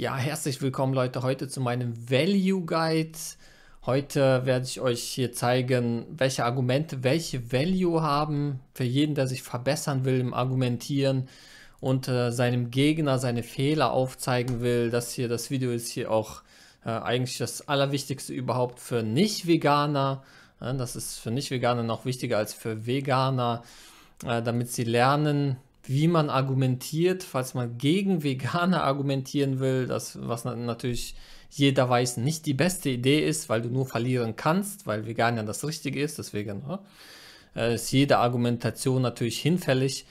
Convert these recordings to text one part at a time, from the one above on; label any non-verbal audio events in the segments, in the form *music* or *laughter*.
Ja, herzlich willkommen Leute heute zu meinem Value Guide. Heute werde ich euch hier zeigen, welche Argumente welche Value haben für jeden, der sich verbessern will im Argumentieren und äh, seinem Gegner seine Fehler aufzeigen will. Das hier, das Video ist hier auch äh, eigentlich das Allerwichtigste überhaupt für Nicht-Veganer. Ja, das ist für Nicht-Veganer noch wichtiger als für Veganer, äh, damit sie lernen, wie man argumentiert, falls man gegen Veganer *laughs* argumentieren will, das, was natürlich jeder weiß, nicht die beste Idee ist, weil du nur verlieren kannst, weil Veganer das Richtige ist, deswegen ne? äh, ist jede Argumentation natürlich hinfällig.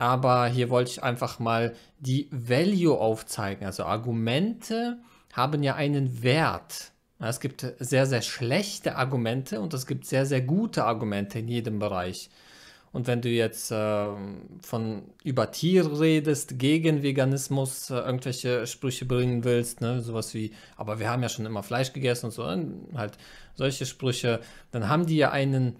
Aber hier wollte ich einfach mal die Value aufzeigen. Also Argumente haben ja einen Wert. Es gibt sehr, sehr schlechte Argumente und es gibt sehr, sehr gute Argumente in jedem Bereich. Und wenn du jetzt äh, von über Tier redest, gegen Veganismus äh, irgendwelche Sprüche bringen willst, ne, sowas wie, aber wir haben ja schon immer Fleisch gegessen und so, und halt solche Sprüche, dann haben die ja einen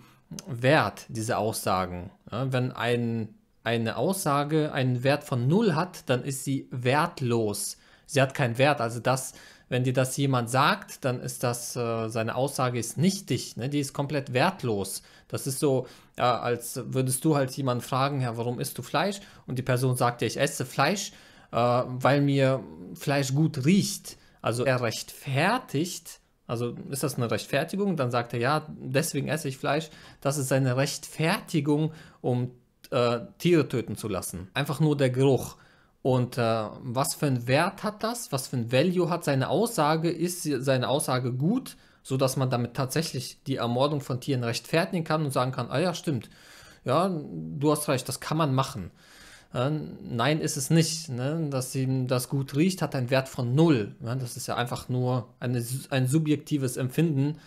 Wert, diese Aussagen. Ja, ne? wenn ein, eine Aussage einen Wert von null hat, dann ist sie wertlos. Sie hat keinen Wert. Also das, wenn dir das jemand sagt, dann ist das, äh, seine Aussage ist nichtig, ne? die ist komplett wertlos. Das ist so, äh, als würdest du halt jemanden fragen, ja, warum isst du Fleisch? Und die Person sagt dir, ich esse Fleisch, äh, weil mir Fleisch gut riecht. Also er rechtfertigt, also ist das eine Rechtfertigung? Dann sagt er, ja, deswegen esse ich Fleisch. Das ist seine Rechtfertigung, um äh, Tiere töten zu lassen. Einfach nur der Geruch. Und äh, was für einen Wert hat das? Was für ein Value hat seine Aussage? Ist seine Aussage gut, sodass man damit tatsächlich die Ermordung von Tieren rechtfertigen kann und sagen kann, ah ja, stimmt, ja, du hast recht, das kann man machen. Äh, nein, ist es nicht. Ne? Dass ihm das gut riecht, hat einen Wert von null. Ne? Das ist ja einfach nur eine, ein subjektives Empfinden.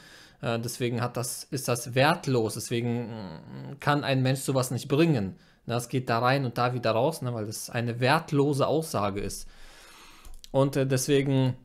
Äh, deswegen hat das, ist das wertlos. Deswegen äh, kann ein Mensch sowas nicht bringen. Das geht da rein und da wieder raus, ne, weil das eine wertlose Aussage ist. Und äh, deswegen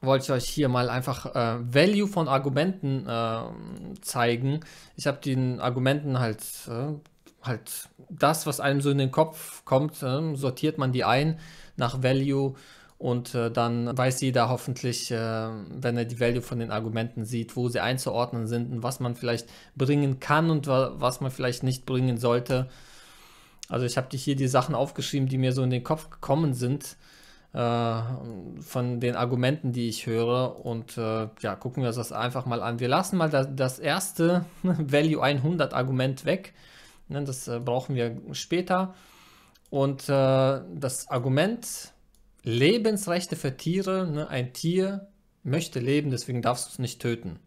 wollte ich euch hier mal einfach äh, Value von Argumenten äh, zeigen. Ich habe den Argumenten halt, äh, halt das, was einem so in den Kopf kommt, äh, sortiert man die ein nach Value und äh, dann weiß jeder hoffentlich, wenn er die Value von den Argumenten sieht, wo sie einzuordnen sind und was man vielleicht bringen kann und wa was man vielleicht nicht bringen sollte. Also ich habe hier die Sachen aufgeschrieben, die mir so in den Kopf gekommen sind äh, von den Argumenten, die ich höre. Und äh, ja, gucken wir uns das einfach mal an. Wir lassen mal das, das erste *laughs* Value 100 Argument weg. Ne, das äh, brauchen wir später. Und äh, das Argument Lebensrechte für Tiere, ne, ein Tier möchte leben, deswegen darfst du es nicht töten.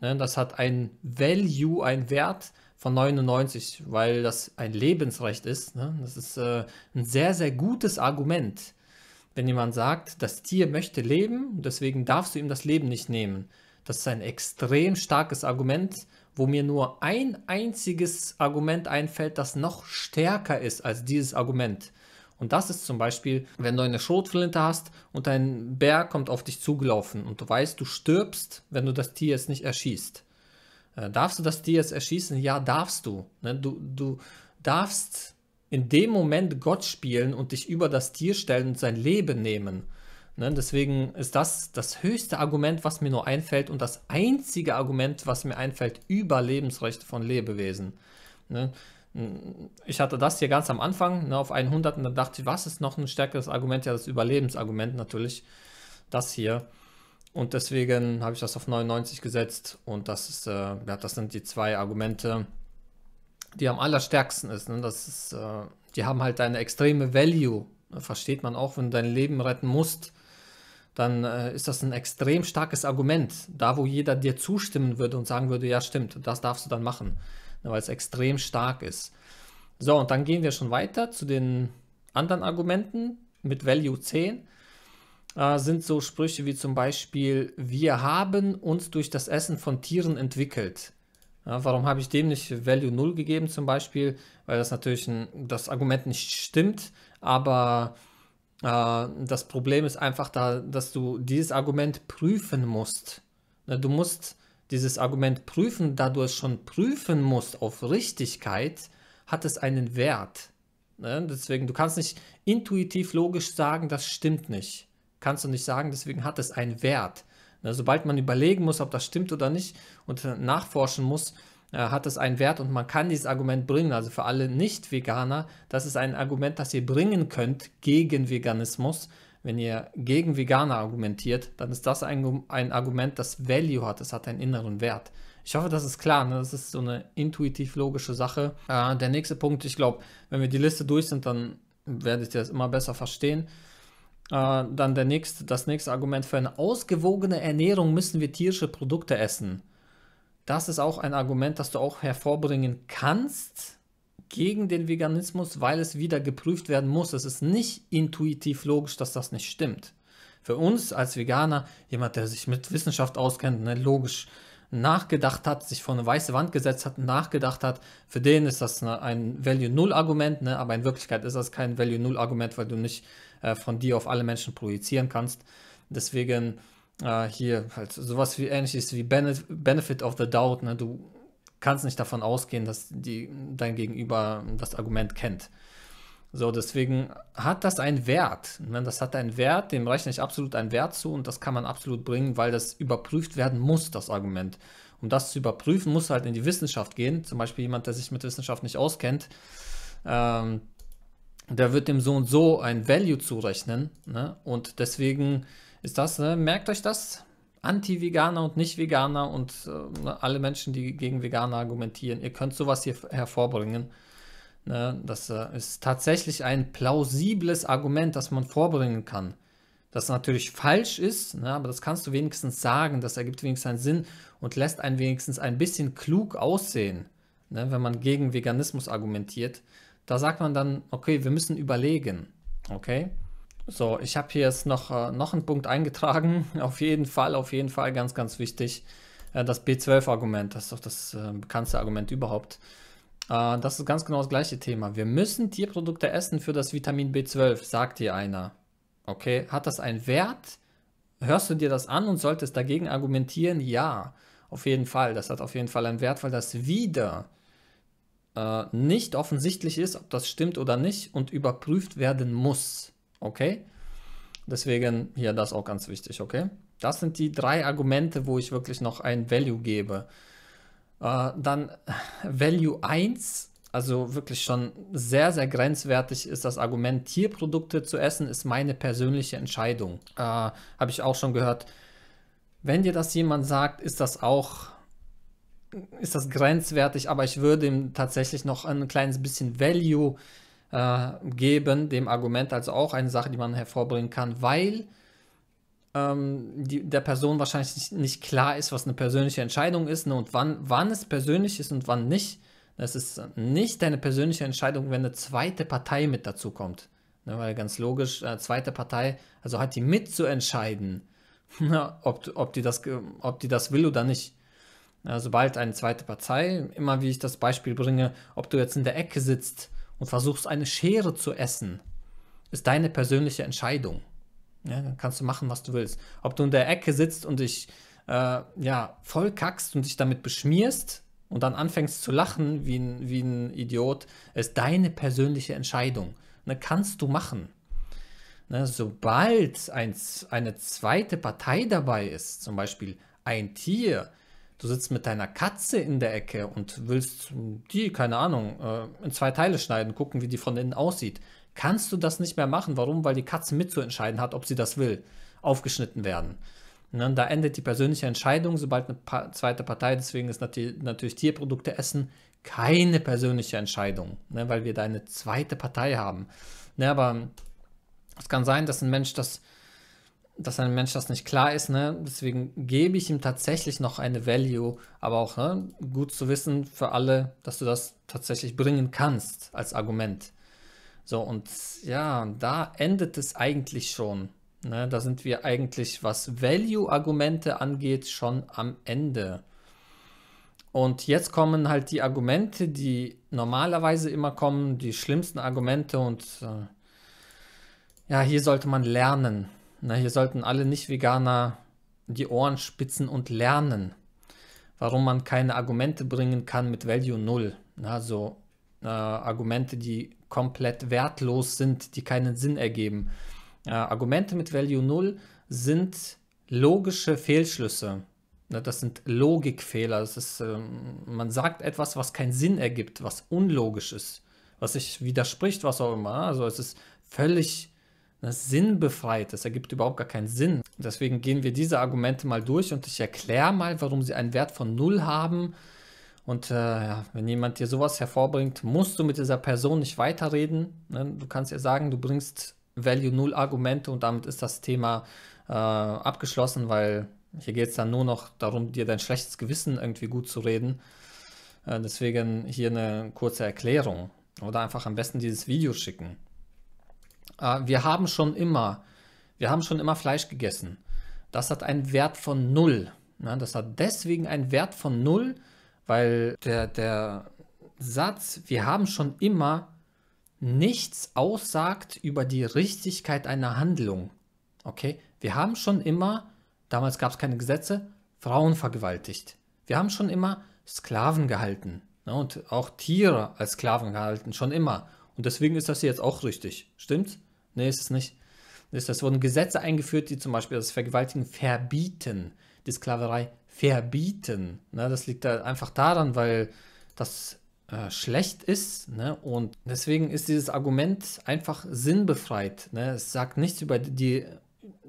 Ne, das hat ein Value, ein Wert von 99, weil das ein Lebensrecht ist. Ne? Das ist äh, ein sehr, sehr gutes Argument, wenn jemand sagt, das Tier möchte leben, deswegen darfst du ihm das Leben nicht nehmen. Das ist ein extrem starkes Argument, wo mir nur ein einziges Argument einfällt, das noch stärker ist als dieses Argument. Und das ist zum Beispiel, wenn du eine Schrotflinte hast und ein Bär kommt auf dich zugelaufen und du weißt, du stirbst, wenn du das Tier jetzt nicht erschießt. Äh, darfst du das Tier jetzt erschießen? Ja, darfst du. Ne? Du, du darfst in dem Moment Gott spielen und dich über das Tier stellen und sein Leben nehmen. Ne? Deswegen ist das das höchste Argument, was mir nur einfällt und das einzige Argument, was mir einfällt über Lebensrechte von Lebewesen. Ne? ich hatte das hier ganz am Anfang auf 100 und dann dachte ich, was ist noch ein stärkeres Argument? Ja, das Überlebensargument natürlich, das hier. Und deswegen habe ich das auf 99 gesetzt. Und das, ist, äh, ja, das sind die zwei Argumente, die am allerstärksten ist. Ne? Das ist äh, die haben halt eine extreme Value. Ne, versteht man auch, wenn du dein Leben retten musst, dann äh, ist das ein extrem starkes Argument. Da, wo jeder dir zustimmen würde und sagen würde, ja stimmt, das darfst du dann machen, ne? weil es extrem stark ist. So, und dann gehen wir schon weiter zu den anderen Argumenten mit Value 10 äh, sind so Sprüche wie zum Beispiel, wir haben uns durch das Essen von Tieren entwickelt. Ja, warum habe ich dem nicht Value 0 gegeben zum Beispiel? Weil das natürlich ein, das Argument nicht stimmt, aber äh, das Problem ist einfach da, dass du dieses Argument prüfen musst. Ja, ne, du musst dieses Argument prüfen, da du es schon prüfen musst auf Richtigkeit, hat es einen Wert. Ne, deswegen, du kannst nicht intuitiv logisch sagen, das stimmt nicht kannst du nicht sagen, deswegen hat es einen Wert. Ne, sobald man überlegen muss, ob das stimmt oder nicht und nachforschen muss, äh, hat es einen Wert und man kann dieses Argument bringen. Also für alle Nicht-Veganer, das ist ein Argument, das ihr bringen könnt gegen Veganismus. Wenn ihr gegen Veganer argumentiert, dann ist das ein, ein Argument, das Value hat, es hat einen inneren Wert. Ich hoffe, das ist klar. Ne? Das ist so eine intuitiv logische Sache. Äh, der nächste Punkt, ich glaube, wenn wir die Liste durch sind, dann werdet ihr das immer besser verstehen. Äh, dann der nächste, das nächste Argument für eine ausgewogene Ernährung müssen wir tierische Produkte essen. Das ist auch ein Argument, das du auch hervorbringen kannst gegen den Veganismus, weil es wieder geprüft werden muss. Es ist nicht intuitiv logisch, dass das nicht stimmt. Für uns als Veganer, jemand, der sich mit Wissenschaft auskennt, ne, logisch nachgedacht hat, sich vor eine weiße Wand gesetzt hat, nachgedacht hat, für den ist das ne, ein Value-Null-Argument, ne, aber in Wirklichkeit ist das kein Value-Null-Argument, weil du nicht äh, von dir auf alle Menschen projizieren kannst. Deswegen äh, hier halt sowas wie ähnliches wie Benefit of the Doubt. Ne? Du kannst nicht davon ausgehen, dass die, dein Gegenüber das Argument kennt. So, deswegen hat das einen Wert. Ne? Das hat einen Wert, dem rechne ich absolut einen Wert zu und das kann man absolut bringen, weil das überprüft werden muss, das Argument. Um das zu überprüfen, muss halt in die Wissenschaft gehen. Zum Beispiel jemand, der sich mit Wissenschaft nicht auskennt, ähm, da wird dem so und so ein Value zurechnen. Ne? Und deswegen ist das, ne? merkt euch das, Anti-Veganer und Nicht-Veganer und äh, ne, alle Menschen, die gegen Veganer argumentieren, ihr könnt sowas hier hervorbringen. Ne? Das äh, ist tatsächlich ein plausibles Argument, das man vorbringen kann. Das natürlich falsch ist, ne? aber das kannst du wenigstens sagen, das ergibt wenigstens einen Sinn und lässt einen wenigstens ein bisschen klug aussehen, ne? wenn man gegen Veganismus argumentiert. Da sagt man dann, okay, wir müssen überlegen. Okay? So, ich habe hier jetzt noch, äh, noch einen Punkt eingetragen. *laughs* Auf jeden Fall, auf jeden Fall ganz, ganz wichtig. Äh, das B12-Argument, das ist doch das äh, bekannteste Argument überhaupt. Äh, das ist ganz genau das gleiche Thema. Wir müssen Tierprodukte essen für das Vitamin B12, sagt dir einer. Okay, hat das einen Wert? Hörst du dir das an und solltest dagegen argumentieren? Ja, auf jeden Fall. Das hat auf jeden Fall einen Wert, weil das wieder äh, nicht offensichtlich ist, ob das stimmt oder nicht und überprüft werden muss. Okay? Deswegen hier das auch ganz wichtig, okay? Das sind die drei Argumente, wo ich wirklich noch ein Value gebe. Äh, dann Value 1, also wirklich schon sehr, sehr grenzwertig ist das Argument, Tierprodukte zu essen, ist meine persönliche Entscheidung. Äh, Habe ich auch schon gehört. Wenn dir das jemand sagt, ist das auch ist das grenzwertig, aber ich würde ihm tatsächlich noch ein kleines bisschen Value äh, geben, dem Argument, also auch eine Sache, die man hervorbringen kann, weil ähm, die, der Person wahrscheinlich nicht, nicht, klar ist, was eine persönliche Entscheidung ist ne, und wann, wann es persönlich ist und wann nicht. Es ist nicht eine persönliche Entscheidung, wenn eine zweite Partei mit dazu kommt. Ne, weil ganz logisch, eine äh, zweite Partei, also hat die mitzuentscheiden, *laughs* ob, ob, die das, ob die das will oder nicht sobald eine zweite Partei, immer wie ich das Beispiel bringe, ob du jetzt in der Ecke sitzt und versuchst, eine Schere zu essen, ist deine persönliche Entscheidung. Ja, dann kannst du machen, was du willst. Ob du in der Ecke sitzt und dich äh, ja, voll kackst und dich damit beschmierst und dann anfängst zu lachen wie ein, wie ein Idiot, ist deine persönliche Entscheidung. Ne, kannst du machen. Ne, sobald ein, eine zweite Partei dabei ist, zum Beispiel ein Tier, du sitzt mit deiner Katze in der Ecke und willst die, keine Ahnung, äh, in zwei Teile schneiden, gucken, wie die von innen aussieht, kannst du das nicht mehr machen. Warum? Weil die Katze mitzuentscheiden hat, ob sie das will, aufgeschnitten werden. Ne? Da endet die persönliche Entscheidung, sobald eine pa zweite Partei, deswegen ist natürlich Tierprodukte essen keine persönliche Entscheidung, ne? weil wir da eine zweite Partei haben. Ne? Aber es kann sein, dass ein Mensch das dass einem Mensch das nicht klar ist, ne? deswegen gebe ich ihm tatsächlich noch eine Value, aber auch ne? gut zu wissen für alle, dass du das tatsächlich bringen kannst als Argument. So, und ja, da endet es eigentlich schon. Ne? Da sind wir eigentlich, was Value-Argumente angeht, schon am Ende. Und jetzt kommen halt die Argumente, die normalerweise immer kommen, die schlimmsten Argumente und äh, ja, hier sollte man lernen. Na, hier sollten alle Nicht-Veganer die Ohren spitzen und lernen, warum man keine Argumente bringen kann mit Value Null. Also äh, Argumente, die komplett wertlos sind, die keinen Sinn ergeben. Äh, Argumente mit Value Null sind logische Fehlschlüsse. Das sind Logikfehler. Das ist, ähm, man sagt etwas, was keinen Sinn ergibt, was unlogisch ist, was sich widerspricht, was auch immer. Also es ist völlig sinnbefreit. Das ergibt überhaupt gar keinen Sinn. Deswegen gehen wir diese Argumente mal durch und ich erkläre mal, warum sie einen Wert von 0 haben. Und äh, ja, wenn jemand dir sowas hervorbringt, musst du mit dieser Person nicht weiterreden. Ne? Du kannst ja sagen, du bringst Value 0 Argumente und damit ist das Thema äh, abgeschlossen, weil hier geht es dann nur noch darum, dir dein schlechtes Gewissen irgendwie gut zu reden. Äh, deswegen hier eine kurze Erklärung. Oder einfach am besten dieses Video schicken. Ah, wir haben schon immer, wir haben schon immer Fleisch gegessen. Das hat einen Wert von null. Das hat deswegen einen Wert von null, weil der, der Satz, wir haben schon immer nichts aussagt über die Richtigkeit einer Handlung. Okay, wir haben schon immer, damals gab es keine Gesetze, Frauen vergewaltigt. Wir haben schon immer Sklaven gehalten ne? und auch Tiere als Sklaven gehalten, schon immer. Und deswegen ist das jetzt auch richtig, stimmt's? Nee, ist es nicht. Es wurden Gesetze eingeführt, die zum Beispiel das Vergewaltigen verbieten, die Sklaverei verbieten. Ne, das liegt da einfach daran, weil das äh, schlecht ist. Ne? Und deswegen ist dieses Argument einfach sinnbefreit. Ne? Es sagt nichts über die,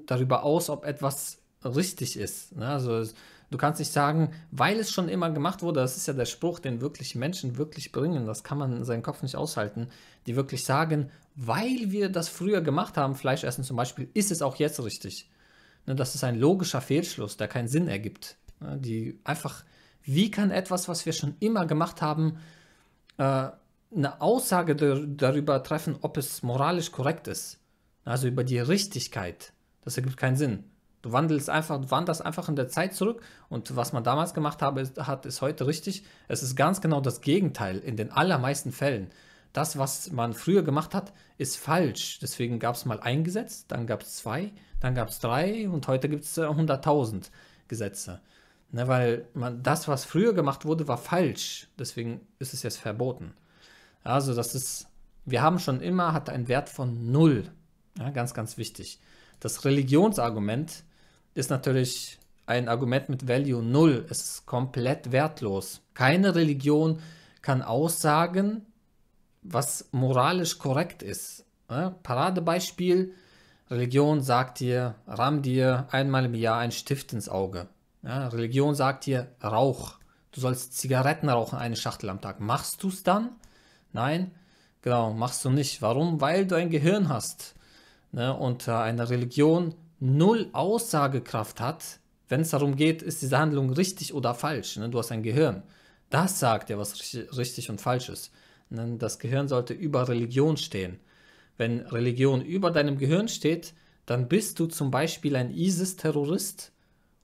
darüber aus, ob etwas richtig ist. Ne? Also du kannst nicht sagen, weil es schon immer gemacht wurde, das ist ja der Spruch, den wirklich Menschen wirklich bringen, das kann man in seinen Kopf nicht aushalten, die wirklich sagen, weil wir das früher gemacht haben, Fleisch essen zum Beispiel, ist es auch jetzt richtig. Ne, das ist ein logischer Fehlschluss, der keinen Sinn ergibt. Ne, die einfach, wie kann etwas, was wir schon immer gemacht haben, äh, eine Aussage darüber treffen, ob es moralisch korrekt ist? Also über die Richtigkeit. Das ergibt keinen Sinn. Du wandelst einfach, wanderst einfach in der Zeit zurück und was man damals gemacht habe, hat, ist heute richtig. Es ist ganz genau das Gegenteil in den allermeisten Fällen das, was man früher gemacht hat, ist falsch. Deswegen gab es mal ein Gesetz, dann gab es zwei, dann gab es drei und heute gibt es 100.000 Gesetze. Ne, weil man, das, was früher gemacht wurde, war falsch. Deswegen ist es jetzt verboten. Also das ist, wir haben schon immer, hat einen Wert von null. Ja, ganz, ganz wichtig. Das Religionsargument ist natürlich ein Argument mit Value null. Es ist komplett wertlos. Keine Religion kann aussagen, was moralisch korrekt ist. Paradebeispiel, Religion sagt dir, ramm dir einmal im Jahr ein Stift ins Auge. Religion sagt dir, rauch. Du sollst Zigaretten rauchen, eine Schachtel am Tag. Machst du es dann? Nein, genau, machst du nicht. Warum? Weil du ein Gehirn hast. Ne? Und äh, eine Religion null Aussagekraft hat, wenn es darum geht, ist diese Handlung richtig oder falsch. Ne? Du hast ein Gehirn. Das sagt dir, was richtig und falsch ist. Ne, das Gehirn sollte über Religion stehen. Wenn Religion über deinem Gehirn steht, dann bist du zum Beispiel ein ISIS-Terrorist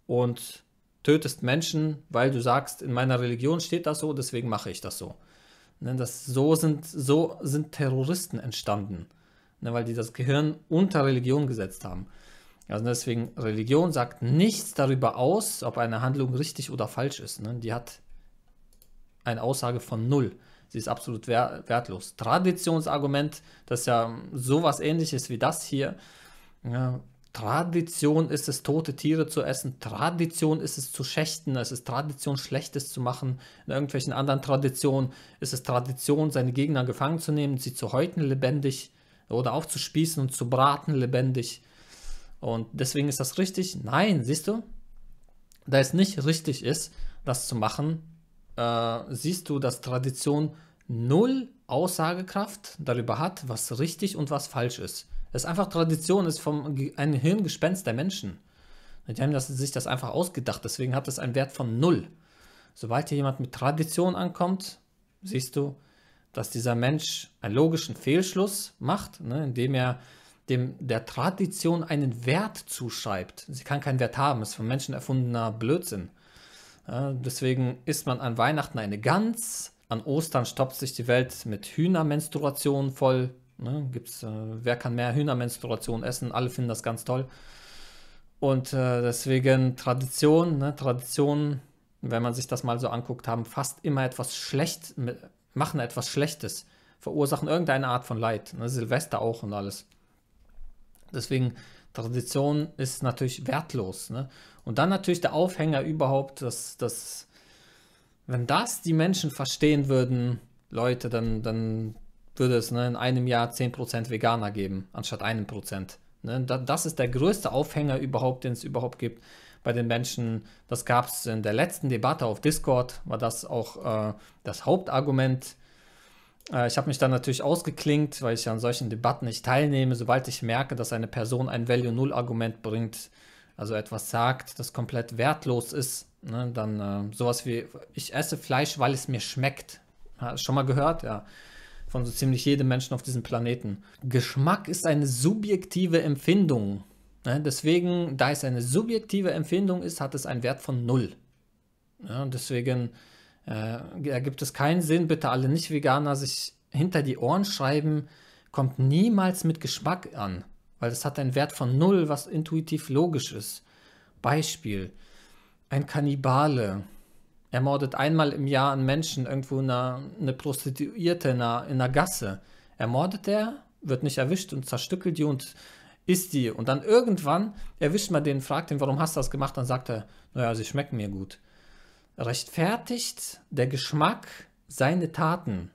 und tötest Menschen, weil du sagst, in meiner Religion steht das so, deswegen mache ich das so. Ne, das, so, sind, so sind Terroristen entstanden, ne, weil die das Gehirn unter Religion gesetzt haben. Also deswegen, Religion sagt nichts darüber aus, ob eine Handlung richtig oder falsch ist. Die hat eine Aussage von null. Sie ist absolut wertlos. Traditionsargument, das ist ja sowas ähnliches wie das hier. Tradition ist es, tote Tiere zu essen. Tradition ist es, zu schächten. Es ist Tradition, Schlechtes zu machen. In irgendwelchen anderen Traditionen ist es Tradition, seine Gegner gefangen zu nehmen, sie zu häuten lebendig oder aufzuspießen und zu braten lebendig. Und deswegen ist das richtig. Nein, siehst du, da es nicht richtig ist, das zu machen, äh, siehst du, dass Tradition null Aussagekraft darüber hat, was richtig und was falsch ist. Es ist einfach Tradition, ist vom, ein Hirngespenst der Menschen. Die haben das, sich das einfach ausgedacht, deswegen hat es einen Wert von null. Sobald hier jemand mit Tradition ankommt, siehst du, dass dieser Mensch einen logischen Fehlschluss macht, ne, indem er dem, der Tradition einen Wert zuschreibt. Sie kann keinen Wert haben, ist von Menschen erfundener Blödsinn deswegen isst man an Weihnachten eine Gans, an Ostern stoppt sich die Welt mit Hühnermenstruationen voll. Ne? Gibt's, äh, wer kann mehr Hühnermenstruation essen? Alle finden das ganz toll. Und äh, deswegen Tradition, ne? Traditionen, wenn man sich das mal so anguckt, haben fast immer etwas schlecht, machen etwas Schlechtes, verursachen irgendeine Art von Leid. Ne? Silvester auch und alles. Deswegen Tradition ist natürlich wertlos. Ne? Und dann natürlich der Aufhänger überhaupt, dass, dass wenn das die Menschen verstehen würden, Leute, dann, dann würde es ne, in einem Jahr 10% Veganer geben, anstatt 1%. Ne? Das ist der größte Aufhänger überhaupt, den es überhaupt gibt bei den Menschen. Das gab es in der letzten Debatte auf Discord, war das auch äh, das Hauptargument äh, ich habe mich dann natürlich ausgeklingt, weil ich an solchen Debatten nicht teilnehme. Sobald ich merke, dass eine Person ein Value-Null-Argument bringt, also etwas sagt, das komplett wertlos ist, ne, dann äh, sowas wie, ich esse Fleisch, weil es mir schmeckt. Ja, schon mal gehört, ja. Von so ziemlich jedem Menschen auf diesem Planeten. Geschmack ist eine subjektive Empfindung. Ne? Deswegen, da es eine subjektive Empfindung ist, hat es einen Wert von Null. Ja, deswegen äh, da gibt es keinen Sinn, bitte alle Nicht-Veganer sich hinter die Ohren schreiben, kommt niemals mit Geschmack an, weil es hat einen Wert von null, was intuitiv logisch ist. Beispiel: Ein Kannibale ermordet einmal im Jahr einen Menschen irgendwo einer, eine Prostituierte in einer, in einer Gasse. Ermordet er, wird nicht erwischt und zerstückelt die und isst die. Und dann irgendwann erwischt man den, fragt ihn, warum hast du das gemacht? Dann sagt er, naja, sie schmecken mir gut rechtfertigt der Geschmack seine Taten?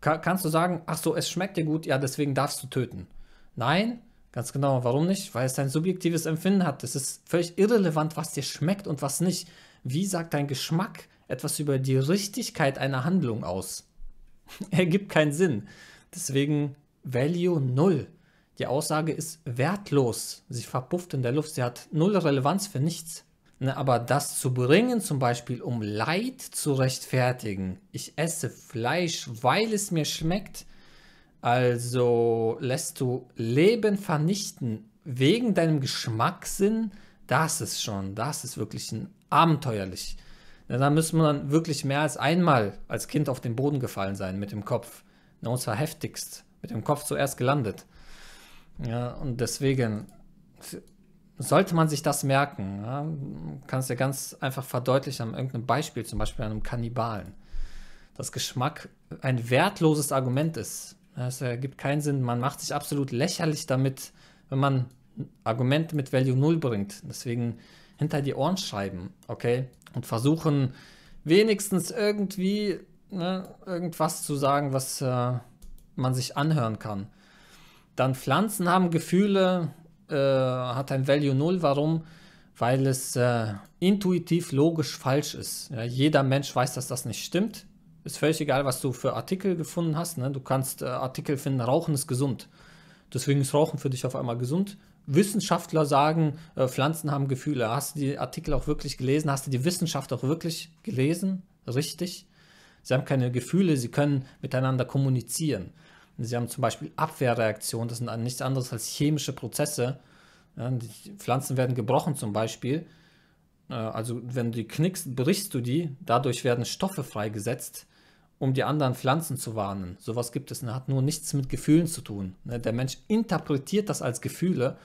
Ka kannst du sagen, ach so, es schmeckt dir gut, ja, deswegen darfst du töten? Nein, ganz genau. Warum nicht? Weil es dein subjektives Empfinden hat. Es ist völlig irrelevant, was dir schmeckt und was nicht. Wie sagt dein Geschmack etwas über die Richtigkeit einer Handlung aus? *laughs* Ergibt keinen Sinn. Deswegen Value 0. Die Aussage ist wertlos. Sie verpufft in der Luft. Sie hat null Relevanz für nichts. Ne, aber das zu bringen, zum Beispiel, um Leid zu rechtfertigen, ich esse Fleisch, weil es mir schmeckt, also lässt du Leben vernichten wegen deinem Geschmackssinn, das ist schon, das ist wirklich ein abenteuerlich. Ne, da müssen wir dann wirklich mehr als einmal als Kind auf den Boden gefallen sein mit dem Kopf. Ne, und zwar heftigst, mit dem Kopf zuerst gelandet. Ja, und deswegen sollte man sich das merken. Ja? es ja ganz einfach verdeutlichen an irgendeinem Beispiel, zum Beispiel an einem Kannibalen, dass Geschmack ein wertloses Argument ist. Es ergibt keinen Sinn. Man macht sich absolut lächerlich damit, wenn man Argumente mit Value Null bringt. Deswegen hinter die Ohren schreiben, okay? Und versuchen wenigstens irgendwie ne, irgendwas zu sagen, was äh, man sich anhören kann. Dann Pflanzen haben Gefühle, äh, hat ein Value 0. Warum? Weil es äh, intuitiv logisch falsch ist. Ja, jeder Mensch weiß, dass das nicht stimmt. Ist völlig egal, was du für Artikel gefunden hast. Ne? Du kannst äh, Artikel finden, Rauchen ist gesund. Deswegen ist Rauchen für dich auf einmal gesund. Wissenschaftler sagen, äh, Pflanzen haben Gefühle. Hast du die Artikel auch wirklich gelesen? Hast du die Wissenschaft auch wirklich gelesen? Richtig? Sie haben keine Gefühle, sie können miteinander kommunizieren. Sie haben zum Beispiel Abwehrreaktionen, das sind nichts anderes als chemische Prozesse. Ja, die Pflanzen werden gebrochen zum Beispiel. Äh, also wenn du die knickst, brichst du die. Dadurch werden Stoffe freigesetzt, um die anderen Pflanzen zu warnen. Sowas gibt es. Und hat nur nichts mit Gefühlen zu tun. Ne? Der Mensch interpretiert das als Gefühle.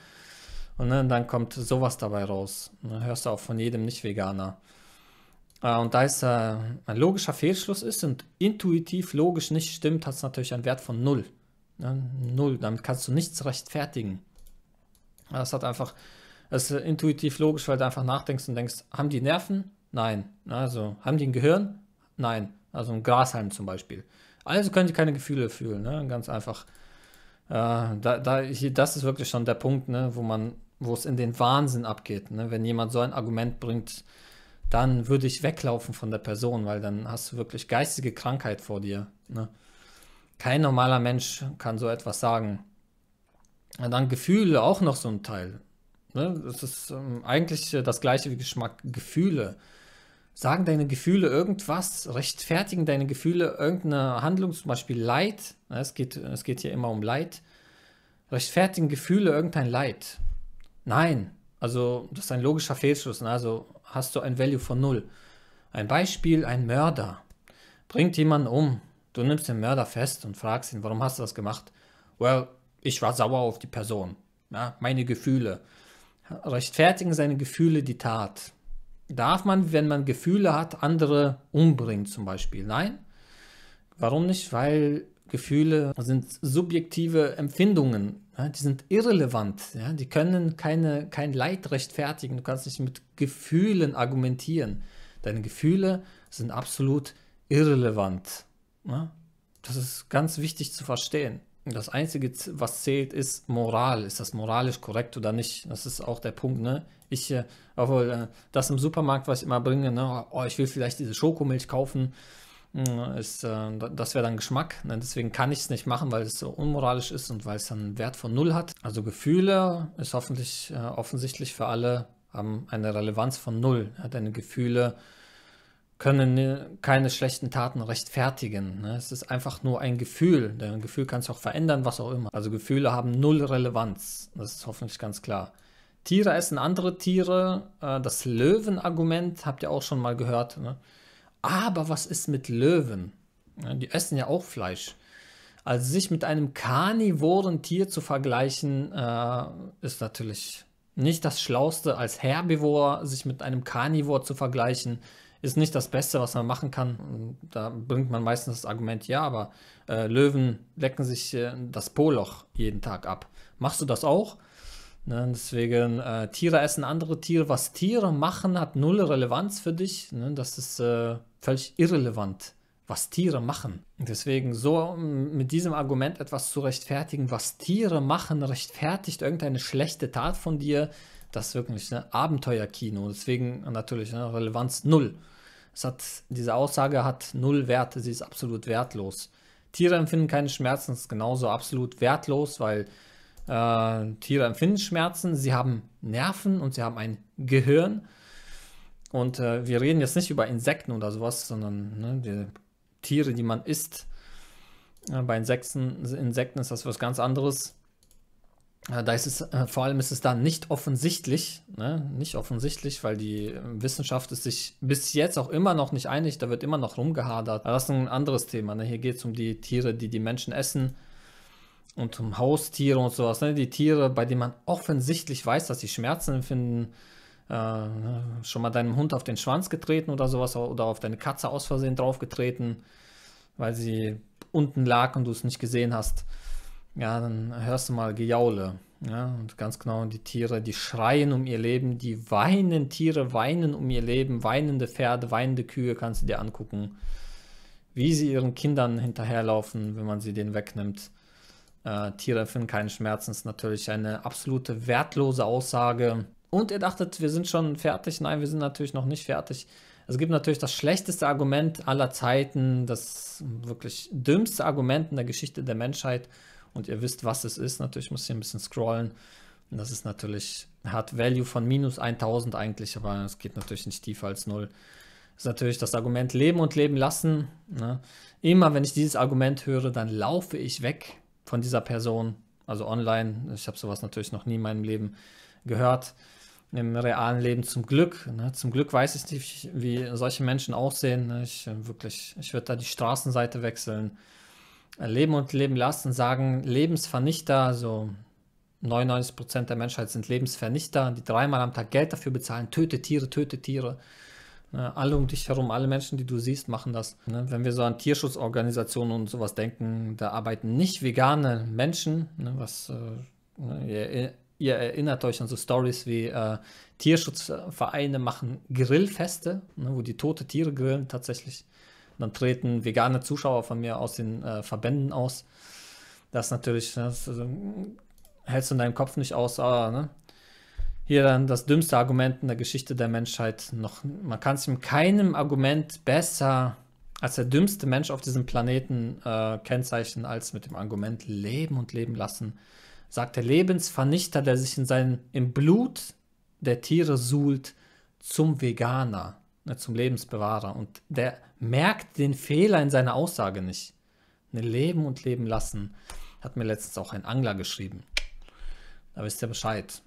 Ne? Und dann kommt sowas dabei raus. Dann ne? hörst du auch von jedem Nicht-Veganer. Äh, und da es äh, ein logischer Fehlschluss ist und intuitiv logisch nicht stimmt, hat es natürlich einen Wert von 0. Null, damit kannst du nichts rechtfertigen. Das hat einfach, es ist intuitiv logisch, weil du einfach nachdenkst und denkst, haben die Nerven? Nein. Also haben die ein Gehirn? Nein. Also ein Grashalm zum Beispiel. Also können die keine Gefühle fühlen, ne? ganz einfach. Äh, da, da, hier, das ist wirklich schon der Punkt, ne? wo man, wo es in den Wahnsinn abgeht. Ne? Wenn jemand so ein Argument bringt, dann würde ich weglaufen von der Person, weil dann hast du wirklich geistige Krankheit vor dir. Ne? Kein normaler Mensch kann so etwas sagen. Und dann Gefühle auch noch so ein Teil. Ne? Das ist ähm, eigentlich das gleiche wie Geschmack. Gefühle. Sagen deine Gefühle irgendwas? Rechtfertigen deine Gefühle irgendeine Handlung, zum Beispiel Leid? Ne? Es geht, es geht hier immer um Leid. Rechtfertigen Gefühle irgendein Leid? Nein. Also, das ist ein logischer Fehlschluss. Ne? Also, hast du ein Value von 0. Ein Beispiel, ein Mörder bringt jemanden um. Du nimmst den Mörder fest und fragst ihn, warum hast du das gemacht? Well, ich war sauer auf die Person. Ja, meine Gefühle. Rechtfertigen seine Gefühle die Tat. Darf man, wenn man Gefühle hat, andere umbringen zum Beispiel? Nein. Warum nicht? Weil Gefühle sind subjektive Empfindungen. Ja, die sind irrelevant. Ja, die können keine, kein Leid rechtfertigen. Du kannst nicht mit Gefühlen argumentieren. Deine Gefühle sind absolut irrelevant. Ja, das ist ganz wichtig zu verstehen. Das Einzige, was zählt, ist Moral. Ist das moralisch korrekt oder nicht? Das ist auch der Punkt. Ne? Ich, äh, obwohl, äh, das im Supermarkt, was ich immer bringe, ne? oh, ich will vielleicht diese Schokomilch kaufen äh, ist, äh, das wäre dann Geschmack. Ne? Deswegen kann ich es nicht machen, weil es so unmoralisch ist und weil es einen Wert von null hat. Also Gefühle ist hoffentlich äh, offensichtlich für alle, haben eine Relevanz von null. Ja, deine Gefühle können keine schlechten Taten rechtfertigen. Ne? Es ist einfach nur ein Gefühl. Dein Gefühl kann du auch verändern, was auch immer. Also Gefühle haben null Relevanz. Das ist hoffentlich ganz klar. Tiere essen andere Tiere. Äh, das Löwenargument habt ihr auch schon mal gehört. Ne? Aber was ist mit Löwen? die essen ja auch Fleisch. Also sich mit einem karnivoren Tier zu vergleichen, äh, ist natürlich nicht das Schlauste. Als Herbivor sich mit einem Karnivor zu vergleichen, ist nicht das Beste, was man machen kann. Da bringt man meistens das Argument, ja, aber äh, Löwen lecken sich äh, das Poloch jeden Tag ab. Machst du das auch? Ne, deswegen, äh, Tiere essen andere Tiere. Was Tiere machen, hat null Relevanz für dich. Ne, das ist äh, völlig irrelevant, was Tiere machen. Deswegen so ähm, mit diesem Argument etwas zu rechtfertigen, was Tiere machen, rechtfertigt irgendeine schlechte Tat von dir, das ist wirklich ein ne, Abenteuerkino. Deswegen natürlich eine Relevanz null. Es hat, diese Aussage hat null Werte, sie ist absolut wertlos. Tiere empfinden keine Schmerzen, ist genauso absolut wertlos, weil äh, Tiere empfinden Schmerzen, sie haben Nerven und sie haben ein Gehirn. Und äh, wir reden jetzt nicht über Insekten oder sowas, sondern ne, die Tiere, die man isst. Äh, bei Insekten, Insekten ist das was ganz anderes. Äh, da ist es, äh, vor allem ist es da nicht offensichtlich, ne? nicht offensichtlich, weil die Wissenschaft ist sich bis jetzt auch immer noch nicht einig, da wird immer noch rumgehadert. Aber das ist ein anderes Thema. Ne? Hier geht es um die Tiere, die die Menschen essen und um Haustiere und sowas. Ne? Die Tiere, bei denen man offensichtlich weiß, dass sie Schmerzen empfinden äh, schon mal deinem Hund auf den Schwanz getreten oder sowas oder auf deine Katze aus Versehen draufgetreten, weil sie unten lag und du es nicht gesehen hast, ja, dann hörst du mal Gejaule. Ja, und ganz genau die Tiere, die schreien um ihr Leben, die weinen, Tiere weinen um ihr Leben, weinende Pferde, weinende Kühe kannst du dir angucken, wie sie ihren Kindern hinterherlaufen, wenn man sie denen wegnimmt. Äh, Tiere finden keinen Schmerz, ist natürlich eine absolute wertlose Aussage. Und ihr dachtet, wir sind schon fertig. Nein, wir sind natürlich noch nicht fertig. Es gibt natürlich das schlechteste Argument aller Zeiten, das wirklich dümmste Argument in der Geschichte der Menschheit. Und ihr wisst, was es ist. Natürlich muss ich ein bisschen scrollen. das ist natürlich, hat Value von minus 1000 eigentlich, aber es geht natürlich nicht tiefer als 0. Das ist natürlich das Argument Leben und Leben lassen. Ne? Immer wenn ich dieses Argument höre, dann laufe ich weg von dieser Person. Also online. Ich habe sowas natürlich noch nie in meinem Leben gehört im realen Leben zum Glück. Ne? Zum Glück weiß ich nicht, wie solche Menschen aussehen. Ne? Ich äh, wirklich, ich würde da die Straßenseite wechseln. Äh, leben und Leben lassen, sagen Lebensvernichter, also 99% Prozent der Menschheit sind Lebensvernichter, die dreimal am Tag Geld dafür bezahlen, töte Tiere, töte Tiere. Ne? Alle um dich herum, alle Menschen, die du siehst, machen das. Ne? Wenn wir so an Tierschutzorganisationen und sowas denken, da arbeiten nicht vegane Menschen, ne? was äh, ne, ihr erinnert euch an so Stories wie äh, Tierschutzvereine machen Grillfeste, ne, wo die tote Tiere grillen tatsächlich. Und dann treten vegane Zuschauer von mir aus den äh, Verbänden aus. Das natürlich, ne, das, also, hältst du in deinem Kopf nicht aus, aber ah, ne? hier dann das dümmste Argument in der Geschichte der Menschheit noch. Man kann es mit keinem Argument besser als der dümmste Mensch auf diesem Planeten äh, kennzeichnen, als mit dem Argument Leben und Leben lassen sagt der Lebensvernichter, der sich in seinem, im Blut der Tiere suhlt, zum Veganer, ne, zum Lebensbewahrer. Und der merkt den Fehler in seiner Aussage nicht. Ne, leben und leben lassen, hat mir letztens auch ein Angler geschrieben. Da wisst ihr Bescheid.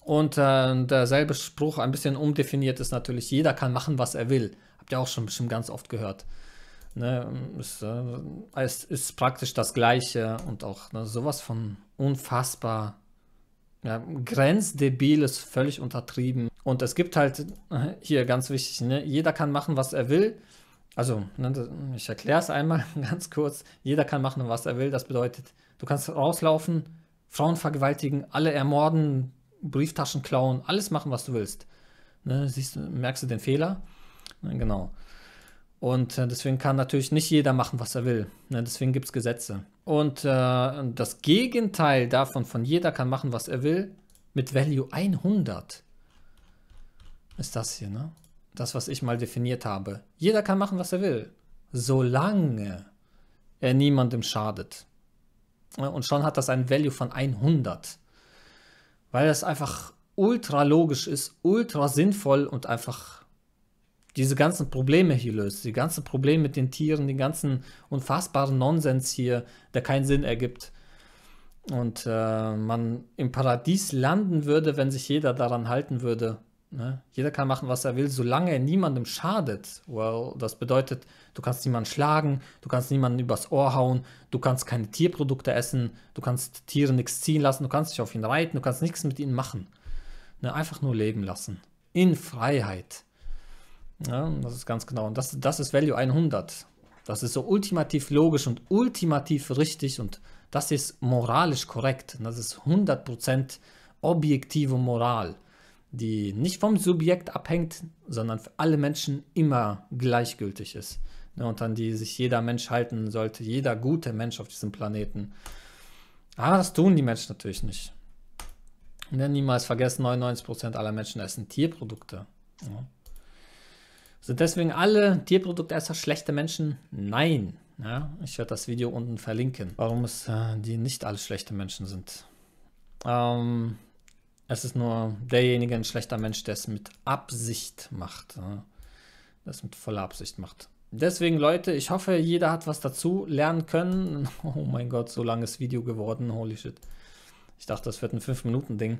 Und äh, derselbe Spruch, ein bisschen umdefiniert, ist natürlich, jeder kann machen, was er will. Habt ihr auch schon bestimmt ganz oft gehört. Ne, es, äh, es, ist praktisch das Gleiche und auch ne, sowas von unfassbar ja, grenzdebil ist völlig untertrieben. Und es gibt halt äh, hier ganz wichtig, ne, jeder kann machen, was er will. Also, ne, ich erkläre es einmal *laughs* ganz kurz. Jeder kann machen, was er will. Das bedeutet, du kannst rauslaufen, Frauen vergewaltigen, alle ermorden, Brieftaschen klauen, alles machen, was du willst. Ne, siehst, merkst du den Fehler? Ne, genau. Und äh, deswegen kann natürlich nicht jeder machen, was er will. Ne? Deswegen gibt es Gesetze. Und äh, das Gegenteil davon, von jeder kann machen, was er will, mit Value 100 ist das hier, ne? Das, was ich mal definiert habe. Jeder kann machen, was er will, solange er niemandem schadet. Ne? Und schon hat das ein Value von 100. Weil das einfach ultra logisch ist, ultra sinnvoll und einfach diese ganzen Probleme hier löst, die ganzen Probleme mit den Tieren, den ganzen unfassbaren Nonsens hier, der keinen Sinn ergibt. Und äh, man im Paradies landen würde, wenn sich jeder daran halten würde. Ne? Jeder kann machen, was er will, solange er niemandem schadet. Well, das bedeutet, du kannst niemanden schlagen, du kannst niemanden übers Ohr hauen, du kannst keine Tierprodukte essen, du kannst Tiere nichts ziehen lassen, du kannst dich auf ihn reiten, du kannst nichts mit ihnen machen. Ne? Einfach nur leben lassen. In Freiheit. Ja, das ist ganz genau. Und das, das ist Value 100. Das ist so ultimativ logisch und ultimativ richtig und das ist moralisch korrekt. Und das ist 100% objektive Moral, die nicht vom Subjekt abhängt, sondern für alle Menschen immer gleichgültig ist. Und an die sich jeder Mensch halten sollte, jeder gute Mensch auf diesem Planeten. Aber ah, das tun die Menschen natürlich nicht. Und niemals vergessen, 99% aller Menschen essen Tierprodukte. Ja. Sind deswegen alle Tierproduktesser schlechte Menschen? Nein. Ja, ich werde das Video unten verlinken, warum es äh, die nicht alle schlechte Menschen sind. Ähm, es ist nur derjenige ein schlechter Mensch, der es mit Absicht macht. Ja? Das mit voller Absicht macht. Deswegen, Leute, ich hoffe, jeder hat was dazu lernen können. *laughs* Oh mein Gott, so langes Video geworden. Holy shit. Ich dachte, das wird ein 5-Minuten-Ding.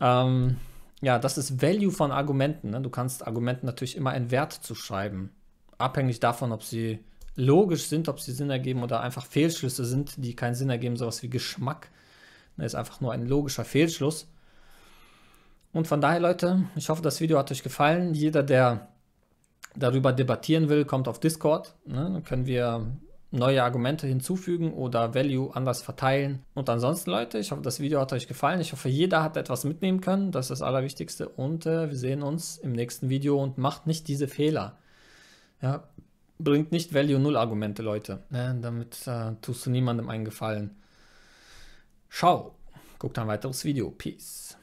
Ähm, ja, das ist Value von Argumenten. Ne? Du kannst Argumenten natürlich immer einen Wert zuschreiben. Abhängig davon, ob sie logisch sind, ob sie Sinn ergeben oder einfach Fehlschlüsse sind, die keinen Sinn ergeben. Sowas wie Geschmack ne? ist einfach nur ein logischer Fehlschluss. Und von daher, Leute, ich hoffe, das Video hat euch gefallen. Jeder, der darüber debattieren will, kommt auf Discord. Ne? Dann können wir neue Argumente hinzufügen oder Value anders verteilen. Und ansonsten, Leute, ich hoffe, das Video hat euch gefallen. Ich hoffe, jeder hat etwas mitnehmen können. Das ist das Allerwichtigste. Und äh, wir sehen uns im nächsten Video und macht nicht diese Fehler. Ja, bringt nicht Value Null Argumente, Leute. Ja, ne, damit äh, tust du niemandem einen Gefallen. Ciao. Guckt ein weiteres Video. Peace.